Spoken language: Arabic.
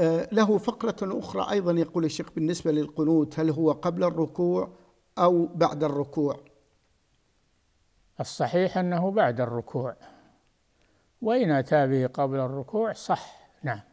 آه، له فقرة أخرى أيضا يقول الشيخ بالنسبة للقنوت هل هو قبل الركوع أو بعد الركوع الصحيح أنه بعد الركوع وإن أتى به قبل الركوع صح نعم